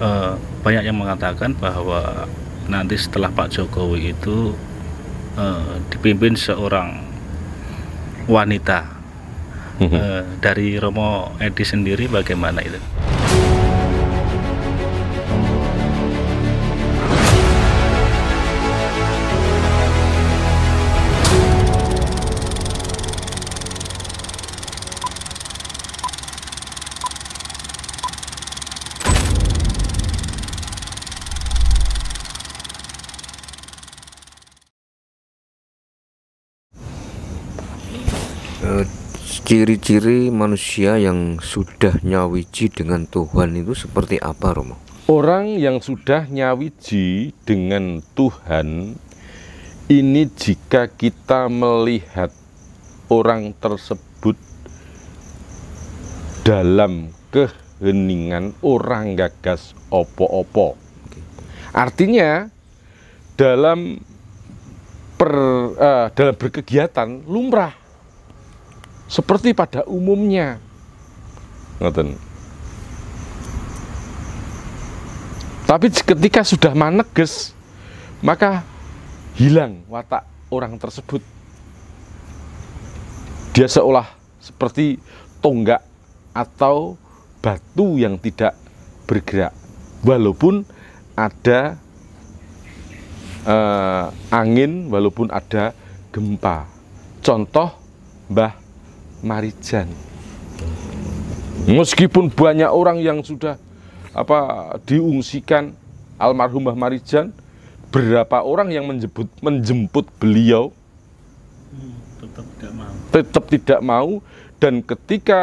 Eh, banyak yang mengatakan bahwa nanti setelah Pak Jokowi itu eh, dipimpin seorang wanita. Mhm. Eh, dari Romo Edi sendiri bagaimana itu? Ciri-ciri manusia yang sudah nyawiji dengan Tuhan itu seperti apa, Romo? Orang yang sudah nyawiji dengan Tuhan ini jika kita melihat orang tersebut dalam keheningan orang gagas opo-opo. Artinya dalam per, uh, dalam berkegiatan lumrah seperti pada umumnya. Ngoten. Tapi ketika sudah maneges, maka hilang watak orang tersebut. Dia seolah seperti tonggak atau batu yang tidak bergerak, walaupun ada eh, angin, walaupun ada gempa. Contoh Mbah Marijan. Meskipun banyak orang yang sudah apa diungsikan almarhumah Mbah Marijan, berapa orang yang menjemput menjemput beliau tetap tidak mau. Tetap tidak mau dan ketika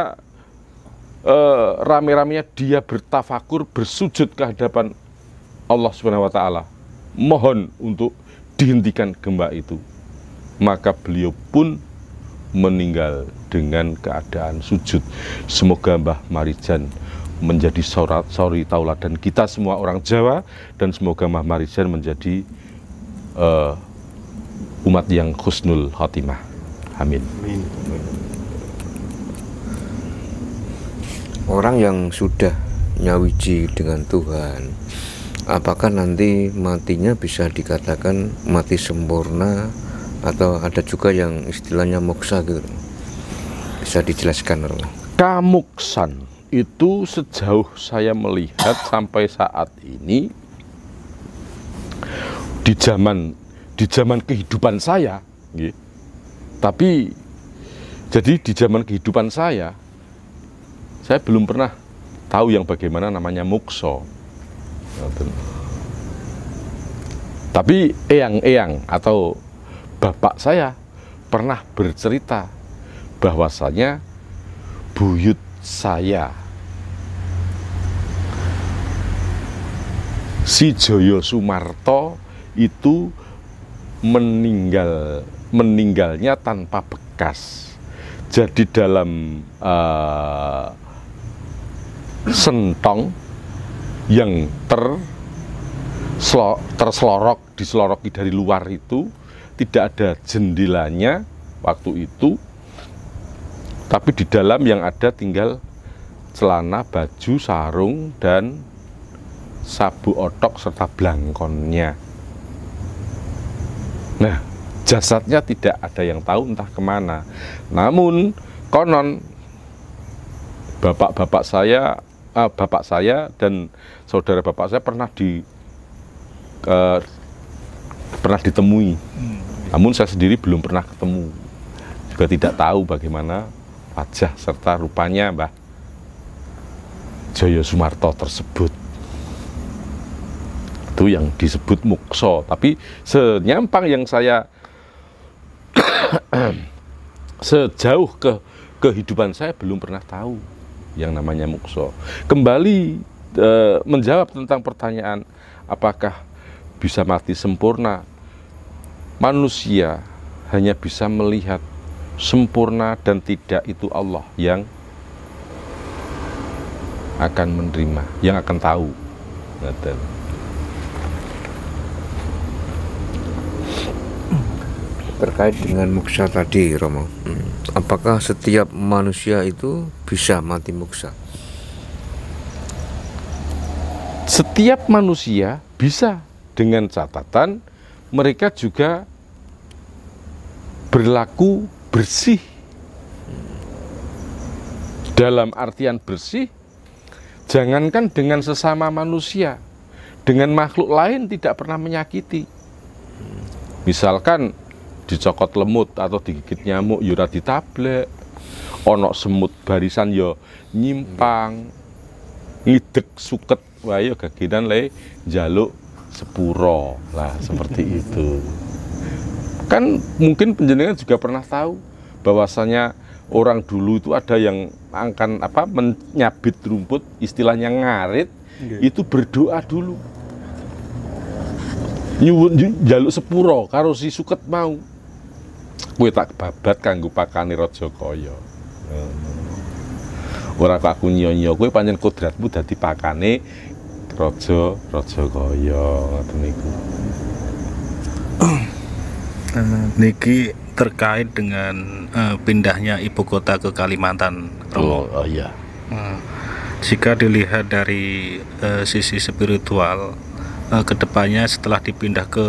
eh, rame-ramenya dia bertafakur bersujud ke hadapan Allah Subhanahu wa taala. Mohon untuk dihentikan gempa itu. Maka beliau pun meninggal dengan keadaan sujud. Semoga Mbah Marijan menjadi sorat sori dan kita semua orang Jawa dan semoga Mbah Marijan menjadi uh, umat yang khusnul khotimah. Amin. Amin. Orang yang sudah nyawiji dengan Tuhan, apakah nanti matinya bisa dikatakan mati sempurna atau ada juga yang istilahnya moksa gitu bisa dijelaskan Romo kamuksan itu sejauh saya melihat sampai saat ini di zaman di zaman kehidupan saya gitu. tapi jadi di zaman kehidupan saya saya belum pernah tahu yang bagaimana namanya mukso tapi eyang-eyang atau bapak saya pernah bercerita bahwasanya buyut saya si Joyo Sumarto itu meninggal meninggalnya tanpa bekas jadi dalam uh, sentong yang ter terselorok diseloroki dari luar itu tidak ada jendelanya waktu itu tapi di dalam yang ada tinggal celana, baju, sarung dan sabu otok serta blangkonnya. Nah, jasadnya tidak ada yang tahu entah kemana. Namun konon bapak-bapak saya, uh, bapak saya dan saudara bapak saya pernah di uh, pernah ditemui. Hmm namun saya sendiri belum pernah ketemu, juga tidak tahu bagaimana wajah serta rupanya Mbah Joyo Sumarto tersebut. Itu yang disebut mukso, tapi senyampang yang saya sejauh ke kehidupan saya belum pernah tahu yang namanya mukso. Kembali e, menjawab tentang pertanyaan apakah bisa mati sempurna manusia hanya bisa melihat sempurna dan tidak itu Allah yang akan menerima, yang akan tahu. Terkait dengan muksa tadi, Romo, apakah setiap manusia itu bisa mati muksa? Setiap manusia bisa dengan catatan mereka juga berlaku bersih. Dalam artian bersih, jangankan dengan sesama manusia, dengan makhluk lain tidak pernah menyakiti. Misalkan dicokot lemut atau digigit nyamuk yura ya tablet, onok semut barisan yo ya nyimpang, ngidek suket, ya gak kegiatan le jaluk sepuro lah seperti itu kan mungkin penjenengan juga pernah tahu bahwasanya orang dulu itu ada yang akan apa menyabit rumput istilahnya ngarit okay. itu berdoa dulu nyuwun jaluk sepuro karo si suket mau gue tak babat kanggo pakane raja kaya hmm. orang aku nyonyo kowe pancen kodratmu dari pakane raja rojo koyo ngoten niku niki terkait dengan uh, pindahnya ibu kota ke Kalimantan oh, oh iya uh, jika dilihat dari uh, sisi spiritual uh, eh, kedepannya setelah dipindah ke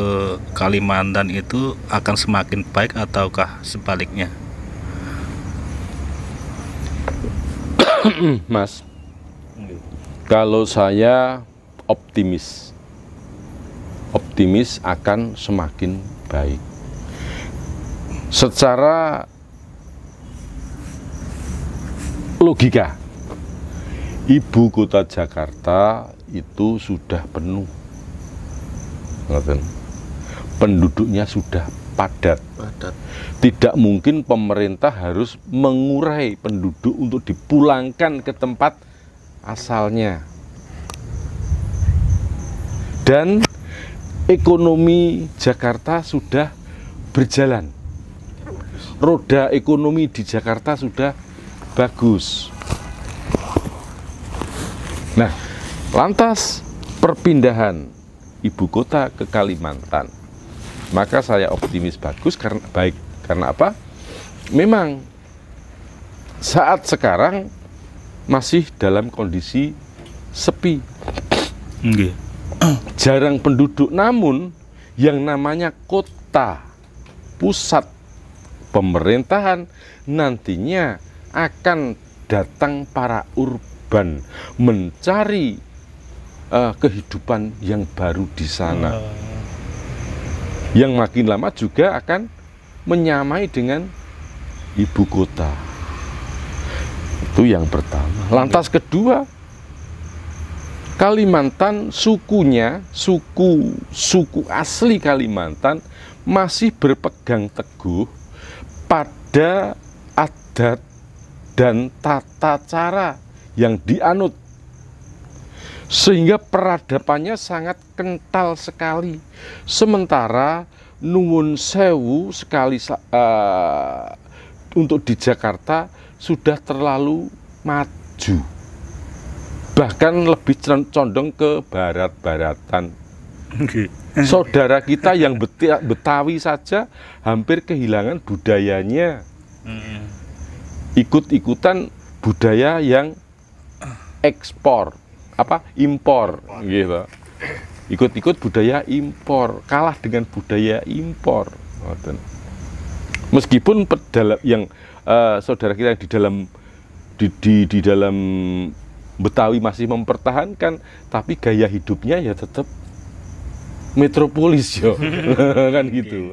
Kalimantan itu akan semakin baik ataukah sebaliknya Mas kalau saya optimis. Optimis akan semakin baik. Secara logika, ibu kota Jakarta itu sudah penuh. Penduduknya sudah padat. padat. Tidak mungkin pemerintah harus mengurai penduduk untuk dipulangkan ke tempat asalnya dan ekonomi Jakarta sudah berjalan. Roda ekonomi di Jakarta sudah bagus. Nah, lantas perpindahan ibu kota ke Kalimantan. Maka saya optimis bagus karena baik. Karena apa? Memang saat sekarang masih dalam kondisi sepi. Okay. jarang penduduk namun yang namanya kota pusat pemerintahan nantinya akan datang para urban mencari uh, kehidupan yang baru di sana. Hmm. Yang makin lama juga akan menyamai dengan ibu kota. Itu yang pertama. Lantas kedua, Kalimantan sukunya, suku suku asli Kalimantan masih berpegang teguh pada adat dan tata cara yang dianut sehingga peradabannya sangat kental sekali sementara Nuwun Sewu sekali uh, untuk di Jakarta sudah terlalu maju bahkan lebih condong ke barat-baratan. Saudara kita yang Betawi saja hampir kehilangan budayanya. Ikut-ikutan budaya yang ekspor, apa impor gitu. Ikut-ikut budaya impor, kalah dengan budaya impor. Meskipun yang uh, saudara kita yang di dalam di, di, di dalam Betawi masih mempertahankan tapi gaya hidupnya ya tetap metropolis yo kan gitu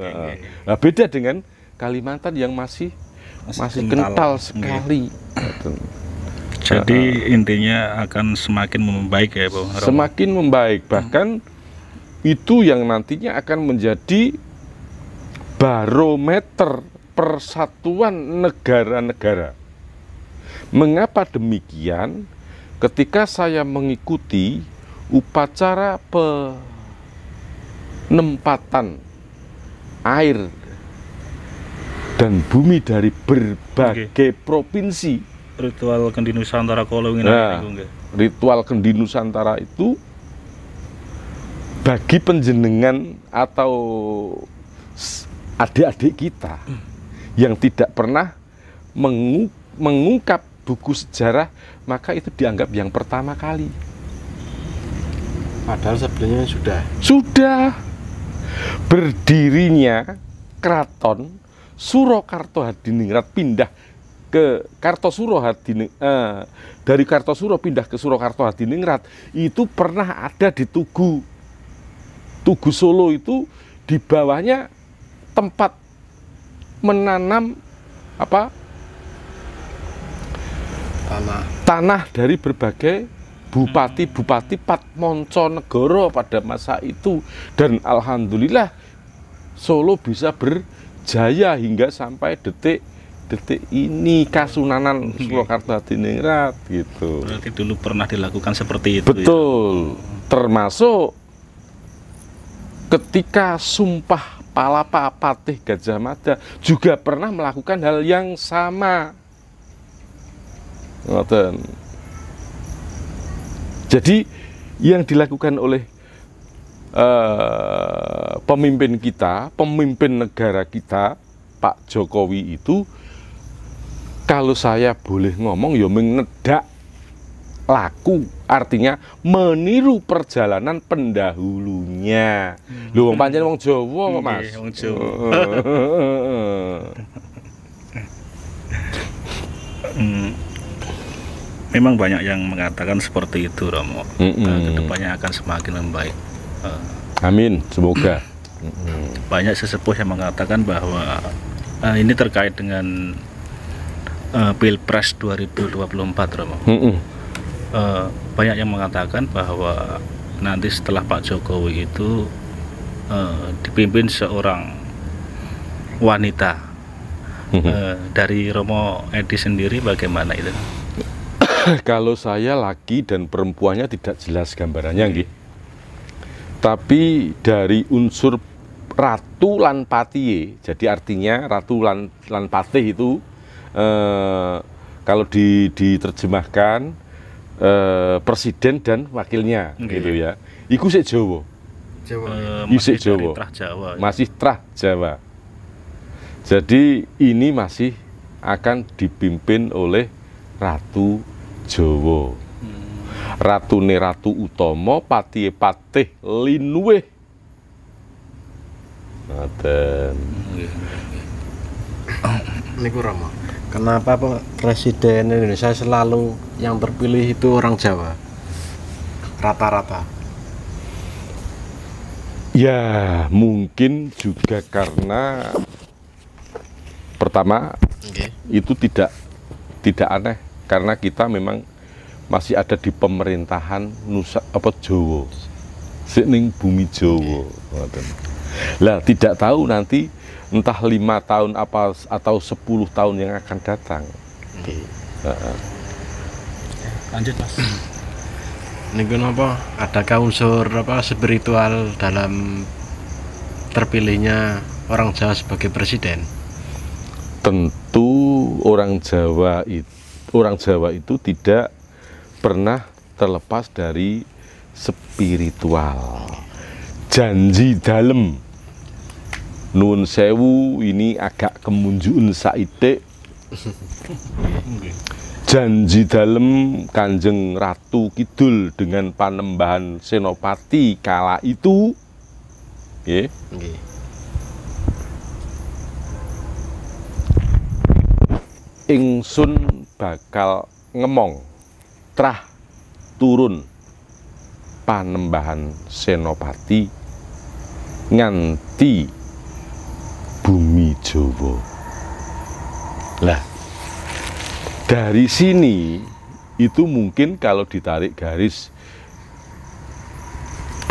nah, beda dengan Kalimantan yang masih masih, masih kental, kental iya. sekali jadi intinya akan semakin membaik ya Bu. semakin membaik hmm. bahkan hmm. itu yang nantinya akan menjadi barometer persatuan negara-negara mengapa demikian ketika saya mengikuti upacara penempatan air dan bumi dari berbagai okay. provinsi ritual kendi nusantara kalau ingin nah, ritual kendi nusantara itu bagi penjenengan atau adik-adik kita hmm. yang tidak pernah mengu mengungkap buku sejarah maka itu dianggap yang pertama kali padahal sebenarnya sudah sudah berdirinya keraton Surakarta Hadiningrat pindah ke Kartosuro Hadining eh, dari Kartosuro pindah ke Surakarta Hadiningrat itu pernah ada di Tugu Tugu Solo itu di bawahnya tempat menanam apa tanah tanah dari berbagai bupati-bupati Patmonco Negoro pada masa itu dan alhamdulillah Solo bisa berjaya hingga sampai detik detik ini Kasunanan Surakarta Diningrat gitu. Berarti dulu pernah dilakukan seperti itu. Ya? Betul. Ya? Termasuk ketika sumpah Palapa Patih Gajah Mada juga pernah melakukan hal yang sama Ngoten. Jadi yang dilakukan oleh uh, pemimpin kita, pemimpin negara kita, Pak Jokowi itu kalau saya boleh ngomong ya mengedak laku artinya meniru perjalanan pendahulunya lu wong pancen wong Jawa kok Mas wong Jawa hmm memang banyak yang mengatakan seperti itu Romo. Mm -mm. Nah, kedepannya akan semakin membaik. Uh, Amin, semoga. banyak sesepuh yang mengatakan bahwa uh, ini terkait dengan uh, Pilpres 2024 Romo. Mm -mm. Uh, banyak yang mengatakan bahwa nanti setelah Pak Jokowi itu uh, dipimpin seorang wanita. Uh, dari Romo Edi sendiri bagaimana itu? kalau saya laki dan perempuannya tidak jelas gambarannya nggih. Tapi dari unsur ratu lan patie, jadi artinya ratu lan, lan patih itu eh, kalau di, diterjemahkan eh, presiden dan wakilnya okay. gitu ya. Iku sik Jawa. Jawa. Uh, masih Jawa. Trah Jawa. Ya. Masih Trah Jawa. Jadi ini masih akan dipimpin oleh ratu Jawa. Hmm. Ratune Ratu Utama, patihe patih linwe, Ngoten. Niku Rama. Kenapa presiden Indonesia selalu yang terpilih itu orang Jawa? Rata-rata. Ya, mungkin juga karena pertama okay. itu tidak tidak aneh karena kita memang masih ada di pemerintahan Nusa apa Jawa sini bumi Jawa lah tidak tahu nanti entah lima tahun apa atau sepuluh tahun yang akan datang lanjut mas ini apa? Adakah unsur apa spiritual dalam terpilihnya orang Jawa sebagai presiden? Tentu orang Jawa itu orang Jawa itu tidak pernah terlepas dari spiritual janji dalam nun sewu ini agak kemunjun saite janji dalam kanjeng ratu kidul dengan panembahan senopati kala itu ya ingsun bakal ngemong trah turun panembahan Senopati nganti bumi jowo Lah, dari sini itu mungkin kalau ditarik garis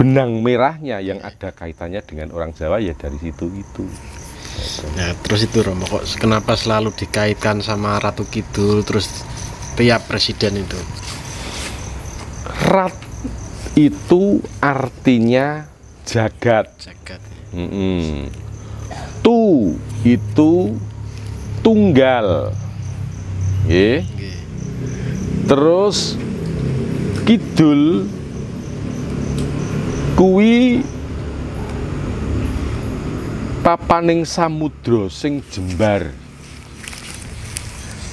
benang merahnya yang ada kaitannya dengan orang Jawa ya dari situ itu nah terus itu Romo kok kenapa selalu dikaitkan sama Ratu Kidul terus tiap presiden itu Rat itu artinya jagat jagat mm -mm. tu itu tunggal terus kidul kui papaning samudra sing jembar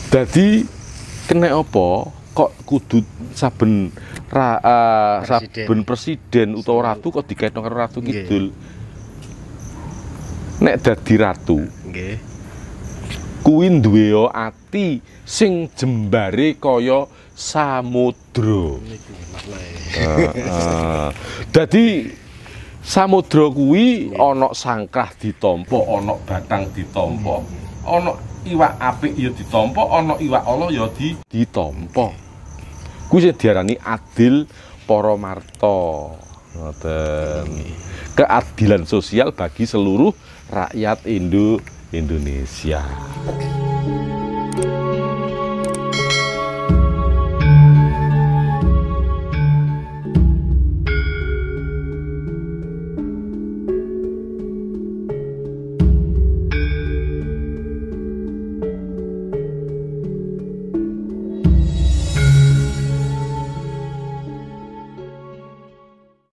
dadi kena apa kok kudu saben ra, uh, presiden. saben presiden utawa ratu kok dikaitno karo ratu kidul nek dadi ratu nggih kuwi duwe ati sing jembare kaya samudra. uh, Dadi samudra kuwi iya. ana sangkrah ditampa ana batang ditampa ana iwak apik ya ditampa ana iwak ala ya di ditampa kuwi sing diarani adil para marta ngoten keadilan sosial bagi seluruh rakyat Indo Indonesia.